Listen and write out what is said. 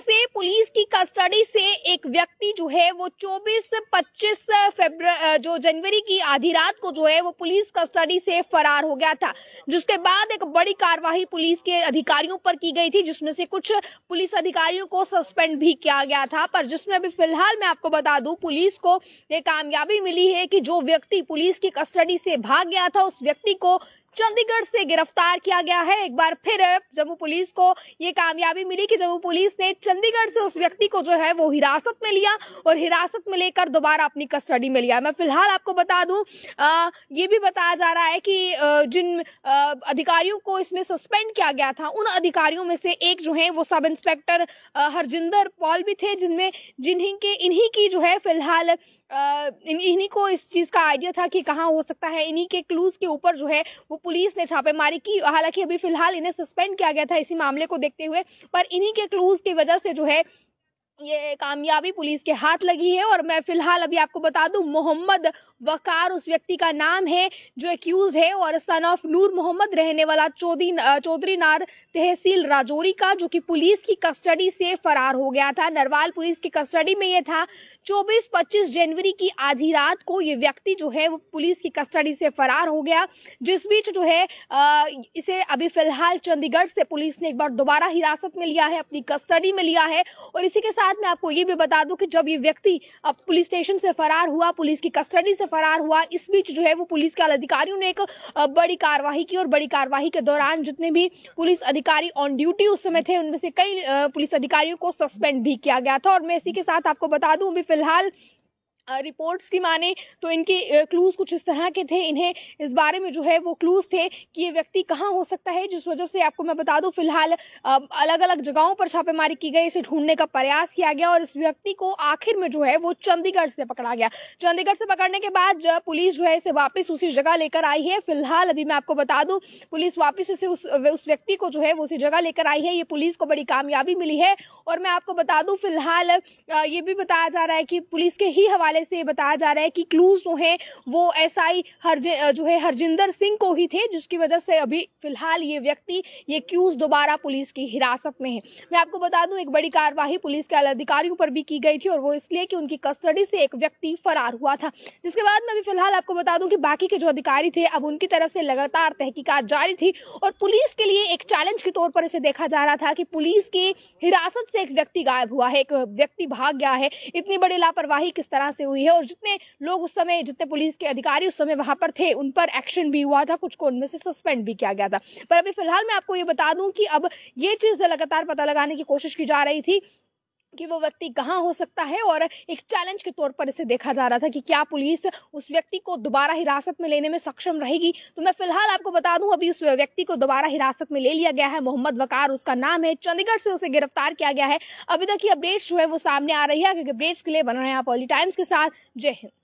से पुलिस की कस्टडी से एक व्यक्ति जो है वो 24-25 फेबर जो जनवरी की आधी रात को जो है वो पुलिस कस्टडी से फरार हो गया था जिसके बाद एक बड़ी कार्यवाही पुलिस के अधिकारियों पर की गई थी जिसमें से कुछ पुलिस अधिकारियों को सस्पेंड भी किया गया था पर जिसमें अभी फिलहाल मैं आपको बता दू पुलिस को ये कामयाबी मिली है कि जो व्यक्ति पुलिस की कस्टडी से भाग गया था उस व्यक्ति को चंडीगढ़ से गिरफ्तार किया गया है एक बार फिर जम्मू पुलिस को ये कामयाबी मिली कि जम्मू पुलिस ने चंडीगढ़ से उस व्यक्ति को जो है वो हिरासत में लिया और हिरासत में लेकर दोबारा अपनी कस्टडी में लिया मैं फिलहाल आपको बता दूं ये भी बताया जा रहा है कि जिन अधिकारियों को इसमें सस्पेंड किया गया था उन अधिकारियों में से एक जो है वो सब इंस्पेक्टर हरजिंदर पॉल भी थे जिनमें जिन्हीं के इन्हीं की जो है फिलहाल इन्हीं को इस चीज़ का आइडिया था कि कहाँ हो सकता है इन्हीं के क्लूज के ऊपर जो है वो पुलिस ने छापेमारी की हालांकि अभी फिलहाल इन्हें सस्पेंड किया गया था इसी मामले को देखते हुए पर इन्हीं के क्लूज की वजह से जो है ये कामयाबी पुलिस के हाथ लगी है और मैं फिलहाल अभी आपको बता दूं मोहम्मद वकार उस व्यक्ति का नाम है जो एक्यूज है और सन ऑफ नूर मोहम्मद रहने वाला चौधरी चौधरी नार तहसील राजौरी का जो कि पुलिस की कस्टडी से फरार हो गया था नरवाल पुलिस की कस्टडी में यह था 24-25 जनवरी की आधी रात को ये व्यक्ति जो है वो पुलिस की कस्टडी से फरार हो गया जिस बीच जो है इसे अभी फिलहाल चंडीगढ़ से पुलिस ने एक बार दोबारा हिरासत में लिया है अपनी कस्टडी में लिया है और इसी के साथ साथ में आपको ये भी बता दूं कि जब ये व्यक्ति पुलिस स्टेशन से फरार हुआ पुलिस की कस्टडी से फरार हुआ इस बीच जो है वो पुलिस के अधिकारियों ने एक बड़ी कार्यवाही की और बड़ी कार्यवाही के दौरान जितने भी पुलिस अधिकारी ऑन ड्यूटी उस समय थे उनमें से कई पुलिस अधिकारियों को सस्पेंड भी किया गया था और मैं इसी के साथ आपको बता दूं अभी फिलहाल रिपोर्ट्स की माने तो इनके क्लूज़ कुछ इस तरह के थे इन्हें इस बारे में जो है वो क्लूज़ थे कि ये व्यक्ति कहाँ हो सकता है जिस वजह से आपको मैं बता दूँ फिलहाल अलग अलग जगहों पर छापेमारी की गई इसे ढूंढने का प्रयास किया गया और इस व्यक्ति को आखिर में जो है वो चंडीगढ़ से पकड़ा गया चंडीगढ़ से पकड़ने के बाद पुलिस जो है इसे वापिस उसी जगह लेकर आई है फिलहाल अभी मैं आपको बता दूँ पुलिस वापिस इसे उस व्यक्ति को जो है वो उसी जगह लेकर आई है ये पुलिस को बड़ी कामयाबी मिली है और मैं आपको बता दूँ फिलहाल ये भी बताया जा रहा है कि पुलिस के ही हवाले हवाले से बताया जा रहा है कि क्लूज जो है वो एस आई जो है हरजिंदर सिंह को ही थे जिसकी वजह से अभी फिलहाल ये व्यक्ति ये क्यूज दोबारा पुलिस की हिरासत में है मैं आपको बता दूं एक बड़ी कार्यवाही पुलिस के अधिकारियों पर भी की गई थी और वो इसलिए कि उनकी कस्टडी से एक व्यक्ति फरार हुआ था जिसके बाद मैं अभी फिलहाल आपको बता दूं कि बाकी के जो अधिकारी थे अब उनकी तरफ से लगातार तहकीकत जारी थी और पुलिस के लिए एक चैलेंज के तौर पर इसे देखा जा रहा था कि पुलिस की हिरासत से एक व्यक्ति गायब हुआ है एक व्यक्ति भाग गया है इतनी बड़ी लापरवाही किस तरह से हुई है और जितने लोग उस समय जितने पुलिस के अधिकारी उस समय वहां पर थे उन पर एक्शन भी हुआ था कुछ को उनमें से सस्पेंड भी किया गया था पर अभी फिलहाल मैं आपको ये बता दूं कि अब ये चीज लगातार पता लगाने की कोशिश की जा रही थी कि वो व्यक्ति कहाँ हो सकता है और एक चैलेंज के तौर पर इसे देखा जा रहा था कि क्या पुलिस उस व्यक्ति को दोबारा हिरासत में लेने में सक्षम रहेगी तो मैं फिलहाल आपको बता दूं अभी उस व्यक्ति को दोबारा हिरासत में ले लिया गया है मोहम्मद वकार उसका नाम है चंडीगढ़ से उसे गिरफ्तार किया गया है अभी तक ये अपडेट्स जो है वो सामने आ रही है अपडेट्स के लिए बन रहे हैं आप ऑली टाइम्स के साथ जय हिंद